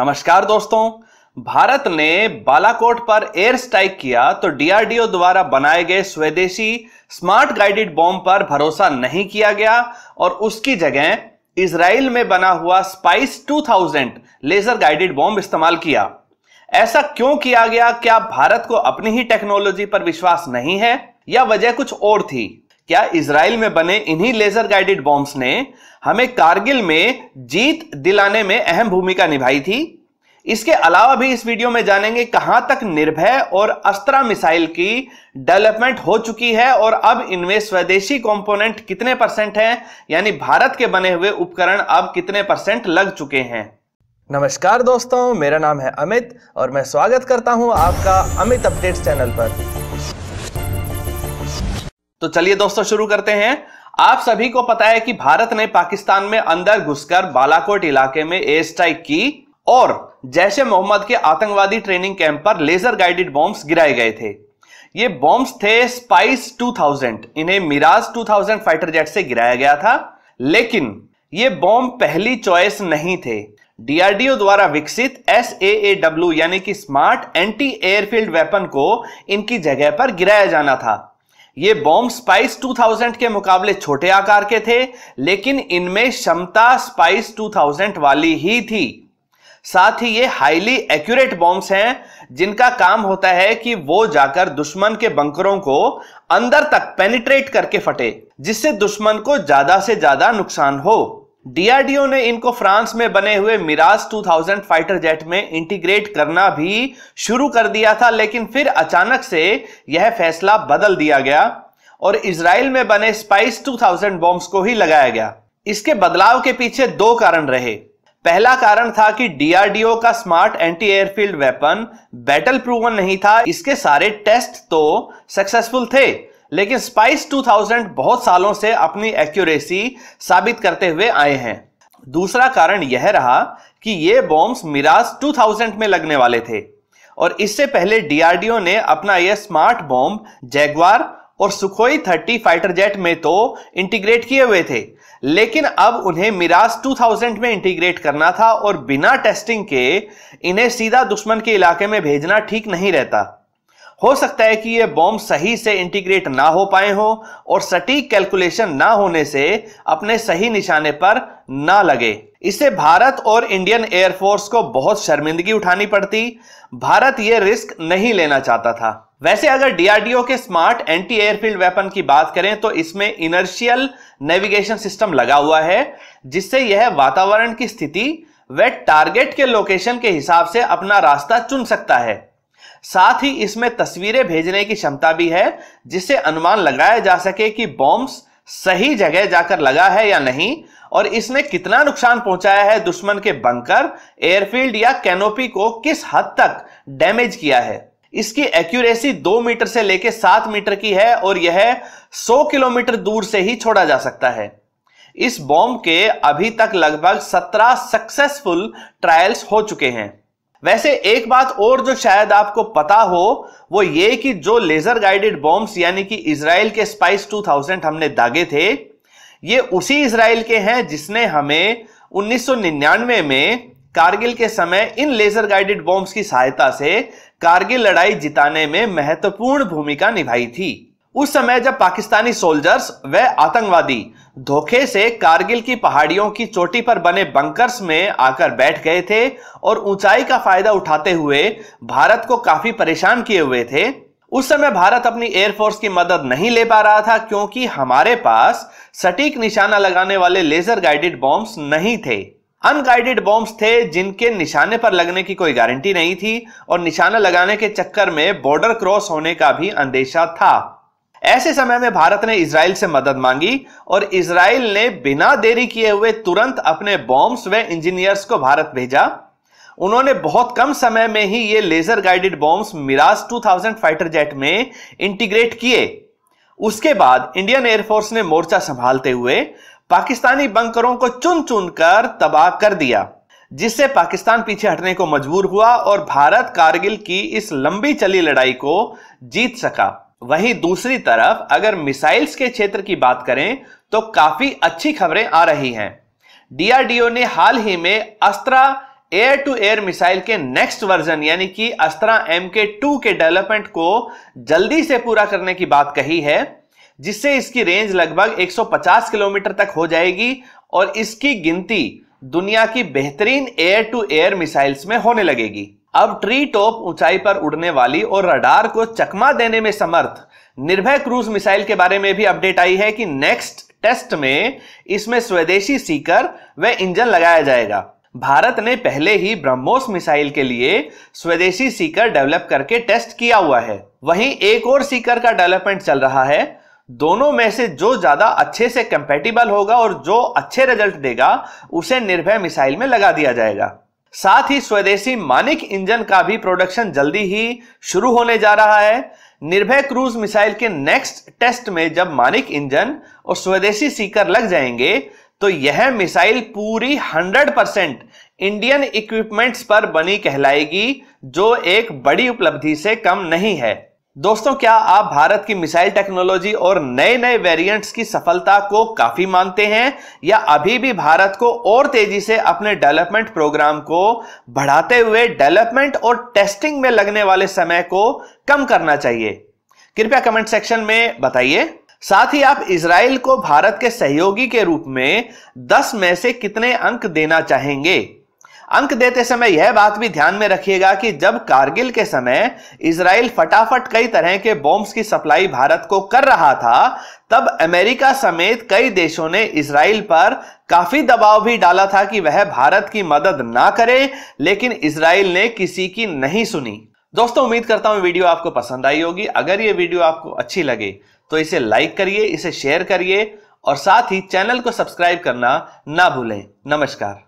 नमस्कार दोस्तों भारत ने बालाकोट पर एयर स्ट्राइक किया तो डीआरडीओ द्वारा बनाए गए स्वदेशी स्मार्ट गाइडेड बॉम्ब पर भरोसा नहीं किया गया और उसकी जगह इसराइल में बना हुआ स्पाइस 2000 लेजर गाइडेड बॉम्ब इस्तेमाल किया ऐसा क्यों किया गया क्या भारत को अपनी ही टेक्नोलॉजी पर विश्वास नहीं है या वजह कुछ और थी क्या इसराइल में बने इन्हीं लेजर गाइडेड बॉम्ब्स ने हमें कारगिल में जीत दिलाने में अहम भूमिका निभाई थी इसके अलावा भी इस वीडियो में जानेंगे कहां तक निर्भय और अस्त्रा मिसाइल की डेवलपमेंट हो चुकी है और अब इनमें स्वदेशी कंपोनेंट कितने परसेंट हैं यानी भारत के बने हुए उपकरण अब कितने परसेंट लग चुके हैं नमस्कार दोस्तों मेरा नाम है अमित और मैं स्वागत करता हूं आपका अमित अपडेट्स चैनल पर तो चलिए दोस्तों शुरू करते हैं आप सभी को पता है कि भारत ने पाकिस्तान में अंदर घुसकर बालाकोट इलाके में एयर स्ट्राइक की और जैश ए मोहम्मद के आतंकवादी ट्रेनिंग कैंप पर लेजर गाइडेड बॉम्ब्स गिराए गए थे ये बॉम्ब्स थे स्पाइस 2000 इन्हें मिराज 2000 फाइटर जेट से गिराया गया था लेकिन ये बॉम्ब पहली चॉइस नहीं थे डीआरडीओ द्वारा विकसित एस यानी कि स्मार्ट एंटी एयरफील्ड वेपन को इनकी जगह पर गिराया जाना था ये बॉम्ब स्पाइस 2000 के मुकाबले छोटे आकार के थे लेकिन इनमें क्षमता स्पाइस 2000 वाली ही थी साथ ही ये हाईली एक्यूरेट बॉम्ब्स हैं जिनका काम होता है कि वो जाकर दुश्मन के बंकरों को अंदर तक पेनिट्रेट करके फटे जिससे दुश्मन को ज्यादा से ज्यादा नुकसान हो डीआरडीओ ने इनको फ्रांस में बने हुए मिराज 2000 फाइटर जेट में इंटीग्रेट करना भी शुरू कर दिया था लेकिन फिर अचानक से यह फैसला बदल दिया गया और इसराइल में बने स्पाइस 2000 बॉम्ब्स को ही लगाया गया इसके बदलाव के पीछे दो कारण रहे पहला कारण था कि डीआरडीओ का smart anti airfield weapon battle proven नहीं था इसके सारे टेस्ट तो सक्सेसफुल थे लेकिन स्पाइस 2000 बहुत सालों से अपनी एक्यूरेसी साबित करते हुए आए हैं दूसरा कारण यह रहा कि ये बॉम्ब्स मिराज 2000 में लगने वाले थे और इससे पहले डीआरडीओ ने अपना यह स्मार्ट बॉम्ब जैगवार और सुखोई थर्टी फाइटर जेट में तो इंटीग्रेट किए हुए थे लेकिन अब उन्हें मिराज 2000 में इंटीग्रेट करना था और बिना टेस्टिंग के इन्हें सीधा दुश्मन के इलाके में भेजना ठीक नहीं रहता हो सकता है कि ये बॉम्ब सही से इंटीग्रेट ना हो पाए हो और सटीक कैलकुलेशन ना होने से अपने सही निशाने पर ना लगे इससे भारत और इंडियन एयरफोर्स को बहुत शर्मिंदगी उठानी पड़ती भारत ये रिस्क नहीं लेना चाहता था वैसे अगर डीआरडीओ के स्मार्ट एंटी एयरफील्ड वेपन की बात करें तो इसमें इनर्शियल नेविगेशन सिस्टम लगा हुआ है जिससे यह वातावरण की स्थिति वह टारगेट के लोकेशन के हिसाब से अपना रास्ता चुन सकता है साथ ही इसमें तस्वीरें भेजने की क्षमता भी है जिससे अनुमान लगाया जा सके कि बॉम्ब सही जगह जाकर लगा है या नहीं और इसने कितना नुकसान पहुंचाया है दुश्मन के बंकर एयरफील्ड या कैनोपी को किस हद तक डैमेज किया है इसकी एक्यूरेसी दो मीटर से लेकर सात मीटर की है और यह सौ किलोमीटर दूर से ही छोड़ा जा सकता है इस बॉम्ब के अभी तक लगभग सत्रह सक्सेसफुल ट्रायल्स हो चुके हैं वैसे एक बात और जो शायद आपको पता हो वो ये कि जो लेजर गाइडेड बॉम्ब्स यानी कि इसराइल के स्पाइस 2000 हमने दागे थे ये उसी इसराइल के हैं जिसने हमें 1999 में कारगिल के समय इन लेजर गाइडेड बॉम्ब्स की सहायता से कारगिल लड़ाई जिताने में महत्वपूर्ण भूमिका निभाई थी उस समय जब पाकिस्तानी सोल्जर्स व आतंकवादी धोखे से कारगिल की पहाड़ियों की चोटी पर बने बंकर्स में आकर बैठ गए थे और ऊंचाई का फायदा उठाते हुए भारत को काफी परेशान किए हुए थे उस समय भारत अपनी एयरफोर्स की मदद नहीं ले पा रहा था क्योंकि हमारे पास सटीक निशाना लगाने वाले लेजर गाइडेड बॉम्ब्स नहीं थे अनगाइडेड बॉम्ब्स थे जिनके निशाने पर लगने की कोई गारंटी नहीं थी और निशाना लगाने के चक्कर में बॉर्डर क्रॉस होने का भी अंदेशा था ऐसे समय में भारत ने इसराइल से मदद मांगी और इसराइल ने बिना देरी किए हुए तुरंत अपने बॉम्ब्स व इंजीनियर्स को भारत भेजा उन्होंने बहुत कम समय में ही ये laser guided bombs Mirage 2000 fighter jet में इंटीग्रेट किए उसके बाद इंडियन एयरफोर्स ने मोर्चा संभालते हुए पाकिस्तानी बंकरों को चुन चुन कर तबाह कर दिया जिससे पाकिस्तान पीछे हटने को मजबूर हुआ और भारत कारगिल की इस लंबी चली लड़ाई को जीत सका वहीं दूसरी तरफ अगर मिसाइल्स के क्षेत्र की बात करें तो काफी अच्छी खबरें आ रही हैं डीआरडीओ ने हाल ही में Astra air to air missile के नेक्स्ट वर्जन यानी कि अस्त्रा एम के टू के डेवलपमेंट को जल्दी से पूरा करने की बात कही है जिससे इसकी रेंज लगभग 150 किलोमीटर तक हो जाएगी और इसकी गिनती दुनिया की बेहतरीन एयर टू एयर मिसाइल्स में होने लगेगी अब ट्री टॉप ऊंचाई पर उड़ने वाली और रडार को चकमा देने में समर्थ निर्भय क्रूज मिसाइल के बारे में भी अपडेट आई है कि नेक्स्ट टेस्ट में इसमें स्वदेशी सीकर व इंजन लगाया जाएगा भारत ने पहले ही ब्रह्मोस मिसाइल के लिए स्वदेशी सीकर डेवलप करके टेस्ट किया हुआ है वहीं एक और सीकर का डेवलपमेंट चल रहा है दोनों में से जो ज्यादा अच्छे से कंपेटिबल होगा और जो अच्छे रिजल्ट देगा उसे निर्भय मिसाइल में लगा दिया जाएगा साथ ही स्वदेशी मानिक इंजन का भी प्रोडक्शन जल्दी ही शुरू होने जा रहा है निर्भय क्रूज मिसाइल के नेक्स्ट टेस्ट में जब मानिक इंजन और स्वदेशी सीकर लग जाएंगे तो यह मिसाइल पूरी 100 परसेंट इंडियन इक्विपमेंट्स पर बनी कहलाएगी जो एक बड़ी उपलब्धि से कम नहीं है दोस्तों क्या आप भारत की मिसाइल टेक्नोलॉजी और नए नए वेरिएंट्स की सफलता को काफी मानते हैं या अभी भी भारत को और तेजी से अपने डेवलपमेंट प्रोग्राम को बढ़ाते हुए डेवलपमेंट और टेस्टिंग में लगने वाले समय को कम करना चाहिए कृपया कमेंट सेक्शन में बताइए साथ ही आप इसराइल को भारत के सहयोगी के रूप में दस में से कितने अंक देना चाहेंगे अंक देते समय यह बात भी ध्यान में रखिएगा कि जब कारगिल के समय इसराइल फटाफट कई तरह के बॉम्ब्स की सप्लाई भारत को कर रहा था तब अमेरिका समेत कई देशों ने इसराइल पर काफी दबाव भी डाला था कि वह भारत की मदद ना करे लेकिन इसराइल ने किसी की नहीं सुनी दोस्तों उम्मीद करता हूं वीडियो आपको पसंद आई होगी अगर ये वीडियो आपको अच्छी लगे तो इसे लाइक करिए इसे शेयर करिए और साथ ही चैनल को सब्सक्राइब करना ना भूलें नमस्कार